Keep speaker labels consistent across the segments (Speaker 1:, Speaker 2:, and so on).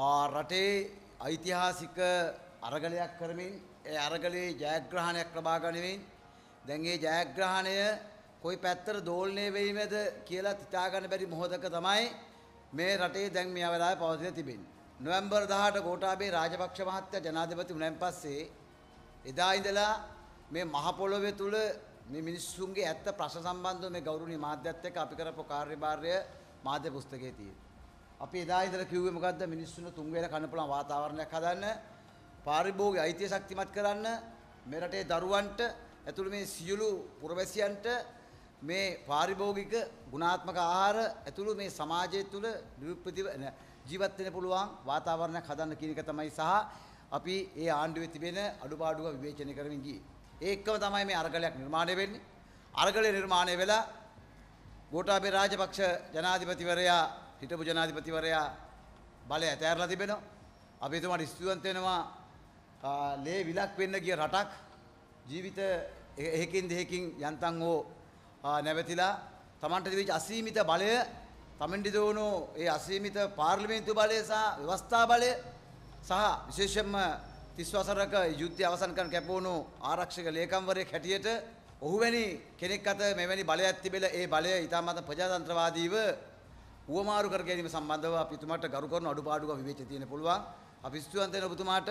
Speaker 1: රටේ ඓතිහාසික අරගලයක් කරමින් ඒ අරගලයේ ජයග්‍රහණයක් ලබා ගනිමින් දැන් ඒ ජයග්‍රහණය කොයි පැත්තට දෝලණය වෙයිමද කියලා හිතාගන්න බැරි මොහොතක තමයි මේ රටේ දැන් මේ අවලාවේ පවතින තිබෙන්නේ. නොවැම්බර් 18 ගෝඨාභය රාජපක්ෂ මහත්තයා ජනාධිපති වුණාන් පස්සේ එදා ඉඳලා මේ මහ පොළොවේ තුල මේ මිනිස්සුන්ගේ ඇත්ත ප්‍රශ්න සම්බන්ධව මේ ගෞරවනීය මාධ්‍යත් එක්ක අපි කරපු කාර්යභාරය මාධ්‍ය පුස්තකයේ තියෙනවා. අපි එදා ඉඳලා කිව්වේ මොකද්ද මිනිස්සුන්ට තුන් වේල කන්න පුළුවන් වාතාවරණයක් හදන්න පාරිභෝගික අයිතිය ශක්තිමත් කරන්න මෙරටේ දරුවන්ට ඇතුළු මේ සියලු පුරවැසියන්ට මේ පාරිභෝගික ගුණාත්මක ආහාර ඇතුළු මේ සමාජය තුළ නිරුප්‍රතිව ජීවත් වෙන්න පුළුවන් වාතාවරණයක් හදන්න කියන එක තමයි සහ අපි ඒ ආණ්ඩුවේ තිබෙන අඩුපාඩුව විවේචනය කරමින් ගියේ. ඒකම තමයි මේ අරගලයක් නිර්මාණය වෙන්නේ. අරගලය නිර්මාණය වෙලා ගෝඨාභය රාජපක්ෂ ජනාධිපතිවරයා හිටපු ජනාධිපතිවරයා බලය ඇතෑරලා තිබෙනවා. අපි එතුමාට ස්තුතිවන්ත වෙනවා ලේ විලක් වෙන්න ගිය රටක් ජීවිත එහෙකින් දෙහෙකින් යන්තම් හෝ නැවතිලා Tamanට තිබිච්ච අසීමිත බලය තමන්ට දෝනු ඒ අසීමිත පාර්ලිමේන්තු බලය සහ ව්‍යවස්ථා බලය සහ විශේෂයෙන්ම තිස් වසරක යුද්ධය අවසන් කරන කැපවුණු ආරක්ෂක ලේකම්වරයෙක් හැටියට ඔහු වැනි කෙනෙක් අත මෙවැනි බලයක් තිබෙලා ඒ බලය ඊටමත් ප්‍රජාතන්ත්‍රවාදීව වුවමාරු කර ගැනීම සම්බන්ධව අපි තුමාට ගරු කරන අඩුපාඩුකම් විවේචනය තියෙන පුළුවන්. අපි ස්තුතිවන්ත වෙන ඔබතුමාට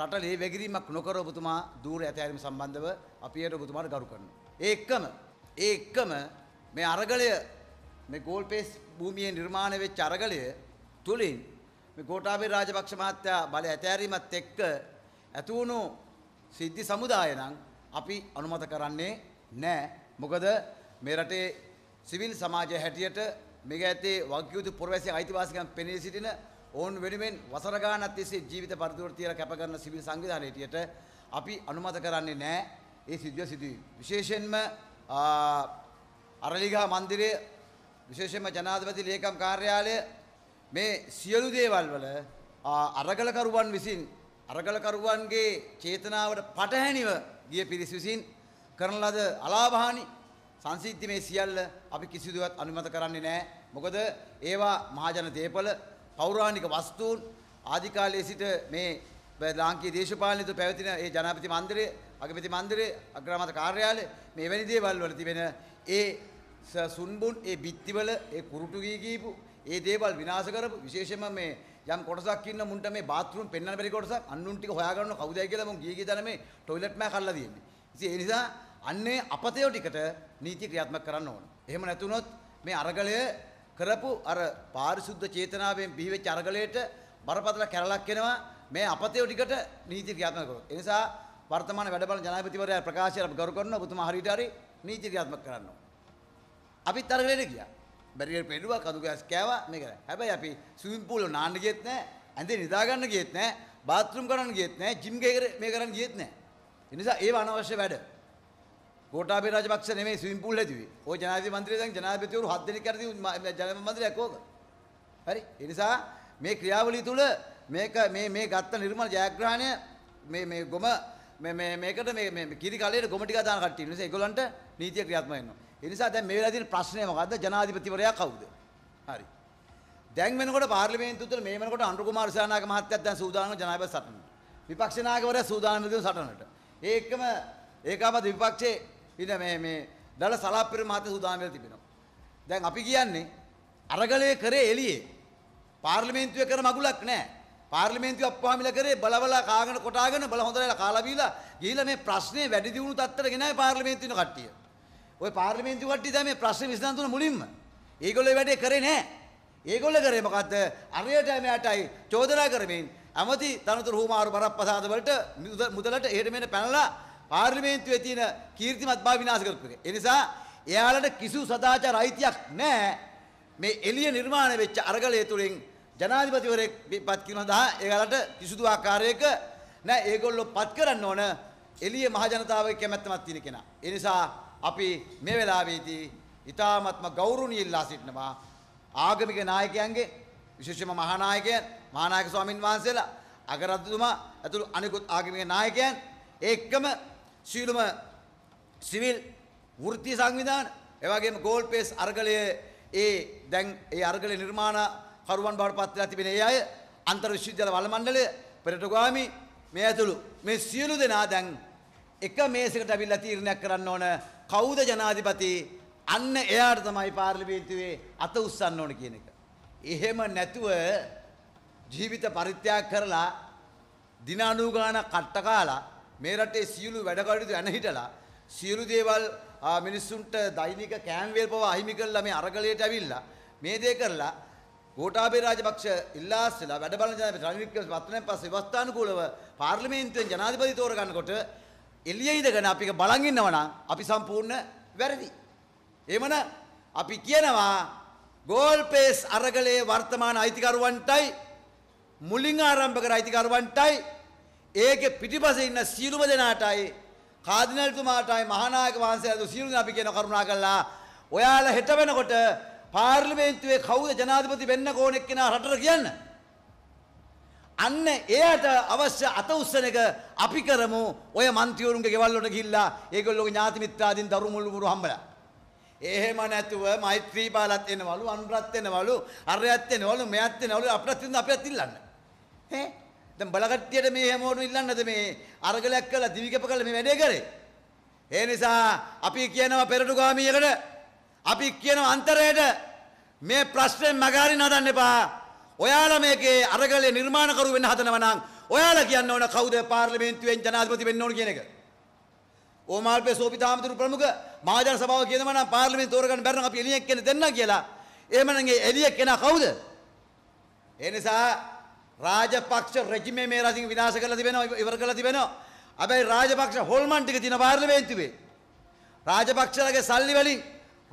Speaker 1: රටලේ වැගිරීමක් නොකර ඔබතුමා দূර ඇතැරීම සම්බන්ධව අපි ඒට ඔබතුමාට ගරු කරනවා. ඒ එක්කම ඒ එක්කම මේ අරගලය මේ ගෝල්පේස් භූමියේ නිර්මාණය වෙච්ච අරගලය තුලින් මේ ගෝඨාභය රාජපක්ෂ මහත්තයා බලය ඇතැරීමත් එක්ක ඇති වුණු සිද්ධි සමුදාය නම් අපි අනුමත කරන්නේ නැහැ. මොකද මේ රටේ සිවිල් සමාජය හැටියට මේක ඇත්තේ වගකියුතු පුරවැසියන් අයිතිවාසිකම් පෙනී සිටින ඔවුන් වෙනුවෙන් වසර ගානක් තිස්සේ ජීවිත පරිදුවර තියලා කැප කරන සිවිල් සංවිධානය ඇටියට අපි අනුමත කරන්නේ නැහැ ඒ සිද්ධිය සිදුවීම. විශේෂයෙන්ම අරලිගා මන්දිරයේ විශේෂයෙන්ම ජනාධිපති ලේකම් කාර්යාලය මේ සියලු දේවල් වල අරගලකරුවන් විසින් අරගලකරුවන්ගේ චේතනාවට පටහැනිව ගිය පිරිස විසින් කරන ලද අලාභහානි සංසිද්ධි මේ සියල්ල අපි කිසිදුවත් අනුමත කරන්නේ නැහැ. මොකද ඒවා මහජන දේපල පෞරාණික වස්තුන් ආදි කාලයේ සිට මේ ලාංකීය දේශපාලනය තුළ පැවතින ඒ ජනාධිපති මණ්ඩලය, අගමැති මණ්ඩලය, අග්‍රාමාත්‍ය කාර්යාලය මේ වැනි දේවල් වල තිබෙන ඒ සුන්බුන් ඒ බිත්තිවල ඒ කුරුටු ගීපු ඒ දේවල් විනාශ කරපු විශේෂයෙන්ම මේ යම් කොටසක් ඉන්න මුන්ට මේ බාත් รู ම් පෙන්වන්න බැරි කොටසක් අන්නුන් ටික හොයාගන්න කවුදයි කියලා මම ගියේ ගිය තැන මේ ටොයිලට් මෑ කල්ලා තියෙන්නේ. ඉතින් ඒ නිසා අන්නේ අපතේ ටිකට නීති ක්‍රියාත්මක කරන්න ඕන. එහෙම නැතුනොත් මේ අරගලය කරපු අර පාරිශුද්ධ චේතනාවෙන් බිහිවෙච්ච අරගලයට බරපතල කැරලක් වෙනවා මේ අපතේ ටිකට නීති ක්‍රියාත්මක කරොත්. ඒ නිසා වර්තමාන වැඩබලන ජනාධිපතිවරයා ප්‍රකාශය අපි ගරු කරනවා ඔබතුමා හරියට හරි නීති ක්‍රියාත්මක කරන්න ඕන. අපිත් අරගලයට ගියා. බැරියර් පෙඩුවා කඳු ගෑස් කෑවා මේක. හැබැයි අපි ස්විමින් pool නාන්න ගියෙත් නැහැ. ඇඳේ නිදා ගන්න ගියෙත් නැහැ. බාත් รู ම් කරන්න ගියෙත් නැහැ. ජිම් ගේකට මේ කරන්න ගියෙත් නැහැ. ඒ නිසා ඒව අනවශ්‍ය වැඩ. ගෝටාබේ රාජපක්ෂ නෙමෙයි ස්විමින් pool හැදුවේ. ওই ජනාධිපති මන්ත්‍රී දැන් ජනාධිපතිවරු 7 දෙනෙක් කරදී ජනපති මන්ත්‍රයක් ඕක. හරි. ඒ නිසා මේ ක්‍රියාවලිය තුල මේක මේ මේ ගත්ත නිර්මල ජයග්‍රහණය මේ මේ ගොම මේ මේ මේකට මේ මේ කිරි කලයට ගොම ටික දාන කට්ටිය. ඒ නිසා ඒගොල්ලන්ට නීතිය ක්‍රියාත්මක වෙනවා. ඒ නිසා දැන් මේ වෙලාවේ තියෙන ප්‍රශ්නේ මොකද්ද? ජනාධිපතිවරයා කවුද? හරි. දැන් වෙනකොට පාර්ලිමේන්තුව තුළ මේ වෙනකොට අනුර කුමාර සානායක මහත්තයත් දැන් සූදානම් ජනාධිපති සටනට. විපක්ෂ නායකවරයා සූදානම් වෙන සටනට. ඒ එක්කම ඒකාබද්ධ විපක්ෂයේ ඉතින් මේ මේ දල සලාපිර මහත්තයා සූදානම් වෙලා තිබෙනවා. දැන් අපි කියන්නේ අරගලයේ කරේ එළියේ. පාර්ලිමේන්තුවේ කර මගුලක් නැහැ. පාර්ලිමේන්තුව අප්පාමිලා කරේ බලවලා කාගෙන කොටාගෙන බල හොඳලා කාලා බීලා ගිහිල්ලා මේ ප්‍රශ්නේ වැඩි දියුණු තත්ත්වයට ගෙනයි පාර්ලිමේන්තුවේ කට්ටිය. ওই පාර්ලිමේන්තුව කට්ටිය දැන් මේ ප්‍රශ්නේ විසඳන තුන මුලින්ම. ඒගොල්ලෝ වැඩේ කරේ නැහැ. ඒගොල්ලෝ කරේ මොකද්ද? අරයට මෙයාටයි චෝදනා කරමින් ඇමති තනතුරු හුමාරු බරප්‍රසාද වලට මුදලට එහෙට මෙහෙට පැනලා පාර්ලිමේන්තුවේ තියෙන කීර්තිමත් බව විනාශ කරපු එක. ඒ නිසා එයාලට කිසිදු සදාචාර අයිතියක් නැහැ. මේ එළිය නිර්මාණය වෙච්ච අරගලය තුලින් ජනාධිපතිවරයෙක් පත් කිරීම සඳහා එයාලට කිසිදු ආකාරයක නැහැ. ඒගොල්ලෝ පත් කරන්න ඕන එළිය මහ ජනතාවගේ කැමැත්තමත් තියෙන කෙනා. ඒ නිසා අපි මේ වෙලාවේදී ඊ타ත්ම ගෞරවණීය ඉල්ලා සිටිනවා ආගමික නායකයන්ගේ විශේෂම මහානායකයන් මහානායක ස්වාමින් වහන්සේලා අගරජතුමා ඇතුළු අනිකුත් ආගමික නායකයන් ඒකම සියලුම සිවිල් වෘත්ති සංවිධාන එවැගේම ගෝල් පේස් අරගලය ඒ දැන් ඒ අරගල නිර්මාණ කරුවන් බවට පත් වෙලා තිබෙන ඒ අය අන්තර් විශ්වවිද්‍යාල වල මණ්ඩලය පෙරටුගාමි මේ ඇතුළු මේ සියලු දෙනා දැන් එක මේසයකට අවිල්ලා තීරණයක් කරන්න ඕන කවුද ජනාධිපති අන්න එයාට තමයි පාර්ලිමේන්තුවේ අත උස්සන්න ඕන කියන එක. එහෙම නැතුව ජීවිත පරිත්‍යාග කරලා දින අනුගාන කට්ට කාලා මේ රටේ සියලු වැඩකටයුතු ඇනහිටලා සියලු දේවල් මිනිස්සුන්ට දෛනික කෑන්වේල් පව අහිමි කරලා මේ අරගලයට ඇවිල්ලා මේ දේ කරලා ගෝඨාභය රාජපක්ෂ ඉල්ලාස්සලා වැඩ බලන ජනාධිපති රනිල් වික්‍රමසිංහ පස්සේ වස්තානුකූලව පාර්ලිමේන්තුවෙන් ජනාධිපති තෝරගන්නකොට එළිය ඉඳගෙන අපි බලන් ඉන්නවා අපි සම්පූර්ණ වැරදි. එහෙමන අපි කියනවා ගෝල්පේස් අරගලයේ වර්තමාන අයිතිකරුවන්ටයි මුලින් ආරම්භ කර අයිතිකරුවන්ටයි ඒකේ පිටිපස්සේ ඉන්න සියලුම දෙනාටයි කාදිනල්තුමාටයි මහානායක වහන්සේලාට සියලු දෙනා අපි කියන කරුණා කළා ඔයාලා හෙට වෙනකොට පාර්ලිමේන්තුවේ කවුද ජනාධිපති වෙන්න ඕනෙක් කෙනා රටට කියන්න. අන්න එයට අවශ්‍ය අත උස්සන එක අපි කරමු. ඔය മന്ത്രിවරුන්ගේ ගෙවල් වලට ගිහිල්ලා ඒගොල්ලෝගේ ඥාති මිත්‍රාදීන් දරු මුළුමුරු හම්බලා. එහෙම නැතුව මෛත්‍රී බාලත් එනවලු අනුරත් එනවලු අරයත් එනවලු මෙයත් එනවලු අපිට තින්න අපිට ඉල්ලන්න. ඈ දැන් බලකට්ටියට මේ හැමෝටම ඉල්ලන්නද මේ අරගලයක් කළා දිවිකප කළා මේ වැඩේ කරේ. ඒ නිසා අපි කියනවා පෙරටුගාමියකට අපි කියනවා අන්තරයට මේ ප්‍රශ්නේ මගහරින්න හදන්න එපා. ඔයාලා මේකේ අරගලේ නිර්මාණකරු වෙන්න හදනවා නම් ඔයාලා කියන්න ඕන කවුද පාර්ලිමේන්තුවෙන් ජනාධිපති වෙන්න ඕන කියන එක. ඕමාල්පේ සෝපිතාමතුරු ප්‍රමුඛ මහජන සභාව කියනවා නම් පාර්ලිමේන්තුව තෝරගන්න බැරනම් අපි එළියක් කියන දෙන්න කියලා. එහෙමනම් ඒ එළිය කෙනා කවුද? ඒ නිසා රාජපක්ෂ රෙජිමේ මේ රසින් විනාශ කරලා තිබෙනවා ඉවර කරලා තිබෙනවා. හැබැයි රාජපක්ෂ හොල්මන් ටික දින පාර්ලිමේන්තුවේ රාජපක්ෂලගේ සල්ලි වලින්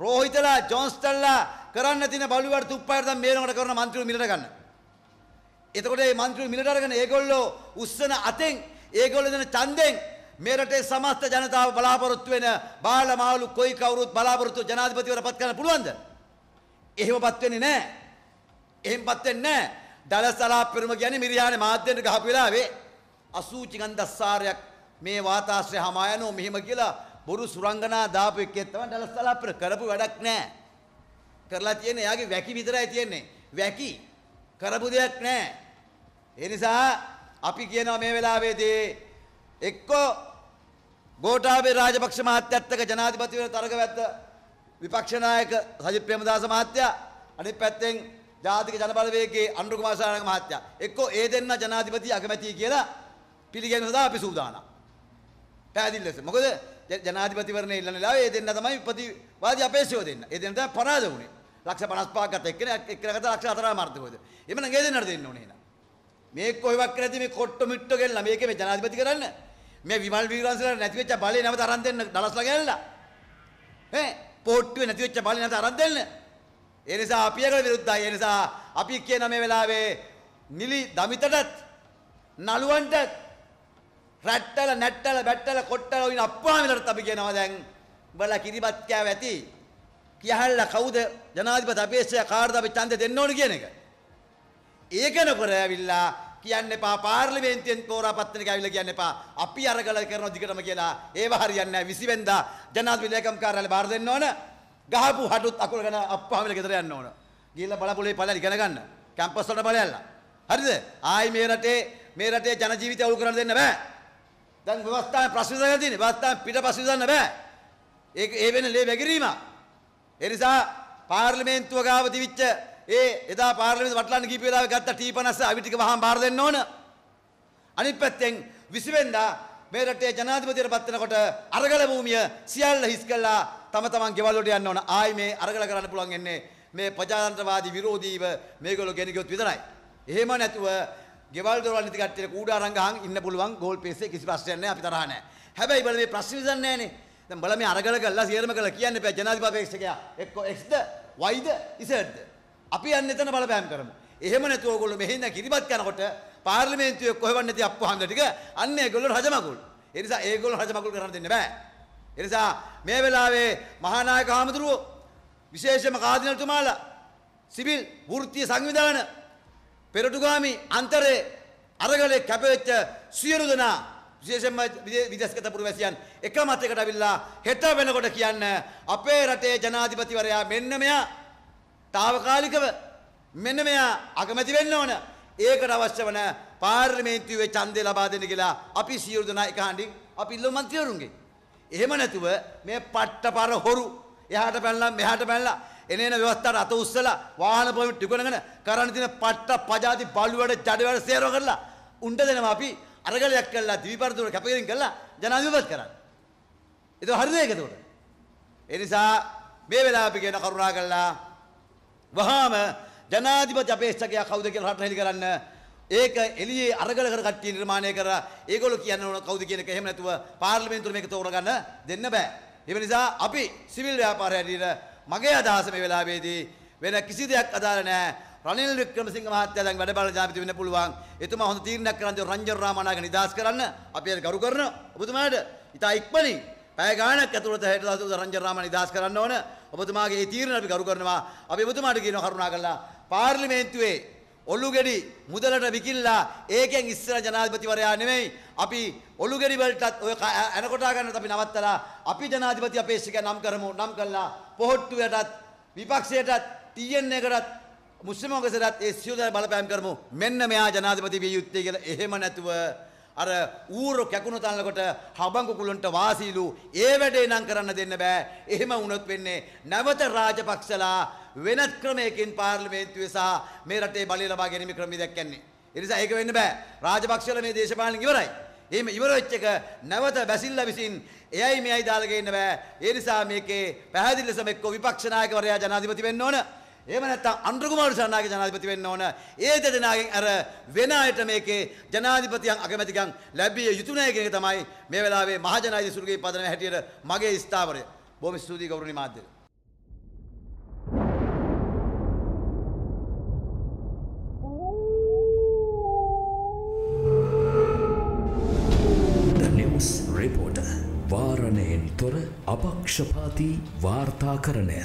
Speaker 1: රෝහිතලා ජොන්ස්ටන්ලා කරන්න තියෙන බලුවට තුප්පයර දැන් මේනකට කරන മന്ത്രിවරු මිලට ගන්න. එතකොට මේ മന്ത്രിවරු මිලට අරගෙන ඒගොල්ලෝ උස්සන අතෙන් ඒගොල්ලෝ දෙන ඡන්දෙන් මේ රටේ සමස්ත ජනතාව බලාපොරොත්තු වෙන බාල මාළු කොයි කවුරුත් බලාපොරොත්තු ජනාධිපතිවරපත් කරන්න පුළුවන්ද? එහෙමපත් වෙන්නේ නැහැ. එහෙමපත් වෙන්නේ නැහැ. දලසලා පෙරම ගැන මිරියාන මාධ්‍යයට ගහපු වෙලාවේ අසූචිගන් දස්සාරයක් මේ වාතාශ්‍රය හමා යනෝ මෙහෙම කියලා බොරු සුරංගනා දාපු එකේ තමයි දලසලා පෙර කරපු වැඩක් නැහැ. කරලා තියෙන්නේ එයාගේ වැකි විතරයි තියෙන්නේ. වැකි කරපු දෙයක් නැහැ. ඒ නිසා අපි කියනවා මේ වෙලාවේදී එක්කෝ ගෝඨාභය රාජපක්ෂ මහත්තයත් එක්ක ජනාධිපතිවරයා තරග වැද්ද විපක්ෂ නායක සජිත් ප්‍රේමදාස මහත්තයා අනිත් පැත්තෙන් ජාතික ජනබලවේගයේ අනුර කුමාර සාරණක මහත්තයා එක්කෝ ඒ දෙන්න ජනාධිපති අගමැති කියලා පිළිගැනීම සඳහා අපි සූදානම්. පැහැදිලි ලෙස. මොකද ජනාධිපතිවරණය ඉල්ලන වෙලාවේ ඒ දෙන්න තමයි ප්‍රතිවාදී අපේක්ෂාව දෙන්න. ඒ දෙන්න තමයි පරාද වුනේ. ලක්ෂ 55ක් ගත එක්කෙනෙක් එක්කෙනෙක් ගත ලක්ෂ 4 මාර්ථකෝද. එමනම් ඒ දෙන්නට දෙන්න ඕනේ නේද? මේ කොහෙවත් කරද්දී මේ කොට්ට මිට්ට ගෙල්ලා මේකේ මේ ජනාධිපති කරන්න. මේ විමල් වීරවංශලා නැති වෙච්ච බලේ නැවත අරන් දෙන්න දලස්ලා ගෙල්ලා. ඈ පොට්ටුවේ නැති වෙච්ච බලේ නැවත අරන් දෙන්න. ඒ නිසා අපි ඒකට විරුද්ධයි. ඒ නිසා අපි කියන මේ වෙලාවේ නිලි දමිතටත් නළුවන්ට රැට්ටල නැට්ටල බැට්ටල කොට්ටල වයින් අප්පාමිලටත් අපි කියනවා දැන් උඹලා කිරිබත් කෑව ඇති. කියහල්ලා කවුද ජනාධිපති අපේක්ෂය කාටද අපි ඡන්දය දෙන්න ඕන කියන එක. ඒක නොකර ඇවිල්ලා කියන්න එපා පාර්ලිමේන්තුවෙන් තෝරාපත් වෙන එක ඇවිල්ලා කියන්න එපා. අපි අරගල කරන දිගටම කියලා ඒව හරියන්නේ නැහැ. 20 වෙනිදා ජනාධිපති ලේකම් කාර්යාලය බාර දෙන්න ඕන. ගහපු හඩුත් අකුල ගැන අප්පහමල ගෙදර යන්න ඕන. ගිහිල්ලා බලපොලේ පළල් ඉගෙන ගන්න. කැම්පස් වලට බලයල්ලා. හරිද? ආයි මේ රටේ මේ රටේ ජන ජීවිතය අවුල් කරන්න දෙන්න බෑ. දැන් ව්‍යවස්ථාවේ ප්‍රශ්න දාලා තියෙන්නේ. ව්‍යවස්ථාවේ පිට ප්‍රශ්න දාන්න බෑ. ඒක ඒ වෙන ලේ වැගිරීම. ඒ නිසා පාර්ලිමේන්තුව ගාව තිබිච්ච ඒ එදා පාර්ලිමේන්තුව වටලන්න කීප වෙලාවෙ ගත්ත T50 අවි ටික වහන් බාර දෙන්න ඕන. අනිත් පැත්තෙන් 20 වෙනිදා මේ රටේ ජනාධිපතිවට පත් වෙනකොට අරගල භූමිය සියල්ල හිස් කළා තම තමන් ගෙවල් වලට යන්න ඕන. ආයි මේ අරගල කරන්න පුළුවන් එන්නේ මේ ප්‍රජාතන්ත්‍රවාදී විරෝධීව මේගොල්ලෝ ගෙනගියොත් විතරයි. එහෙම නැතුව ගෙවල් දොරවල් නැති කට්ටියට කූඩාරම් ගහන් ඉන්න පුළුවන් ගෝල් පේස්සේ කිසි ප්‍රශ්නයක් නැහැ. අපි තරහ නැහැ. හැබැයි බල මේ ප්‍රශ්න විසන්නේ නැහනේ. දැන් බල මේ අරගල කළා සියරම කළා කියන්නේ බෑ ජනාධිපතිපක්ෂකයා එක්ක Xද Yද Zද. අපි යන්න එතන බලපෑම් කරමු. එහෙම නැතුව ඔයගොල්ලෝ මෙහෙ ඉඳන් කිරිබත් කරනකොට පාර්ලිමේන්තුවේ කොහෙවත් නැති අප්පුහන්ද ටික අන්න ඒගොල්ලෝ රජමගුල්. ඒ නිසා ඒගොල්ලෝ රජමගුල් කරන්න දෙන්න බෑ. එනිසා මේ වෙලාවේ මහානායක හාමුදුරුවෝ විශේෂම කාදිනල්තුමාලා සිවිල් වෘත්තිය සංවිධාන පෙරටුගාමි අන්තරේ අරගලේ කැපවෙච්ච සියලු දෙනා විශේෂයෙන්ම විදේශගත පුරවැසියන් එක මතයකට අවිල්ලා හෙට වෙනකොට කියන්න අපේ රටේ ජනාධිපතිවරයා මෙන්න මෙයා తాවකාලිකව මෙන්න මෙයා අගමැති වෙන්න ඕන. ඒකට අවශ්‍ය වන පාර්ලිමේන්තුවේ ඡන්දය ලබා දෙන්න කියලා අපි සියලු දෙනා එක හඬින් අපි ඉල්ලුව මන්ත්‍රීවරුන්ගේ එහෙම නැතුව මේ පට්ටපර හොරු එහාට පැනලා මෙහාට පැනලා එනේන ව්‍යවස්ථාට අත උස්සලා වාහන පොලිමට ටිකනගෙන කරන්න තියෙන පට්ට පජාති බලුවට ජඩවැඩ සේරව කරලා උණ්ඩ දෙනවා අපි අරගලයක් කළා දිවිපරදුර කැපකිරීම කළා ජනාධිපතිවත් කරන්න. ඒක හරිද ඒක එතකොට? ඒ නිසා මේ වෙලාව අපි කියන කරුණා කළා වහාම ජනාධිපති අපේක්ෂකයා කවුද කියලා රට හෙලි කරන්න ඒක එළියේ අරගල කර කට්ටිය නිර්මාණය කරලා ඒගොල්ලෝ කියන්න ඕන කවුද කියන එක එහෙම නැතුව පාර්ලිමේන්තුවේ මේක තෝරගන්න දෙන්න බෑ. ඒ නිසා අපි සිවිල් ව්‍යාපාරය හැටියට මගේ අදහස මේ වෙලාවේදී වෙන කිසි දෙයක් අදාළ නැහැ. රනිල් වික්‍රමසිංහ මහත්තයා දැන් වැඩ බලන ජනාධිපති වෙන්න පුළුවන්. එතුමා හොඳ තීරණයක් කරන් දෙනවා රංජන් රාමනායක නිදහස් කරන්න. අපි ඒක ගරු කරනවා. ඔබතුමාට ඉතා ඉක්මනින් පැය ගාණක් ඇතුළත හෙට දවසේ රංජන් රාමන නිදහස් කරන්න ඕන. ඔබතුමාගේ මේ තීරණ අපි ගරු කරනවා. අපි ඔබතුමාට කියනවා කරුණාකරලා පාර්ලිමේන්තුවේ ඔලුගෙඩි මුදලට විකිල්ලා ඒකෙන් ඉස්සර ජනාධිපතිවරයා නෙමෙයි අපි ඔලුගෙඩි වලටත් ඔය අනකොටා ගන්නත් අපි නවත්තලා අපි ජනාධිපති අපේක්ෂක නම් කරමු නම් කළා පොහොට්ටුවටත් විපක්ෂයටත් TN එකටත් මුස්ලිම් කොංග්‍රසයටත් ඒ සියලු බලපෑම් කරමු මෙන්න මෙයා ජනාධිපති විය යුත්තේ කියලා එහෙම නැතුව අර ඌරෝ කැකුණු තනනකොට හබඟකුලන්ට වාසීලු ඒ වැඩේ නම් කරන්න දෙන්න බෑ. එහෙම වුණොත් වෙන්නේ නැවත රාජපක්ෂලා වෙනත් ක්‍රමයකින් පාර්ලිමේන්තුවේ සහ මේ රටේ බලය ලබා ගැනීම ක්‍රම දැක්කන්නේ. ඒ නිසා ඒක වෙන්න බෑ. රාජපක්ෂලා මේ දේශපාලන ඉවරයි. එහෙම ඉවර වෙච්ච එක නැවත බැසිල්ලා විසින් එයයි මෙයයි දාලා ගේන්න බෑ. ඒ නිසා මේකේ පැහැදිලි ලෙසම එක්ක විපක්ෂ නායකවරයා ජනාධිපති වෙන්න ඕන. එහෙම නැත්නම් අනුරකුමාර සරණාගේ ජනාධිපති වෙන්න ඕන. ඒ දෙදෙනාගෙන් අර වෙන අයට මේකේ ජනාධිපතියන් අගමැතිකම් ලැබිය යුතු නැහැ කියන එක තමයි මේ වෙලාවේ මහජනාධිපතිවරුගේ පදනම හැටියට මගේ ස්ථාවරය. බොහොම ස්තුතියි ගෞරවනීය මාධ්‍යවේදී. වාරණයෙන් තොර අපක්ෂපාති වාර්තාකරණය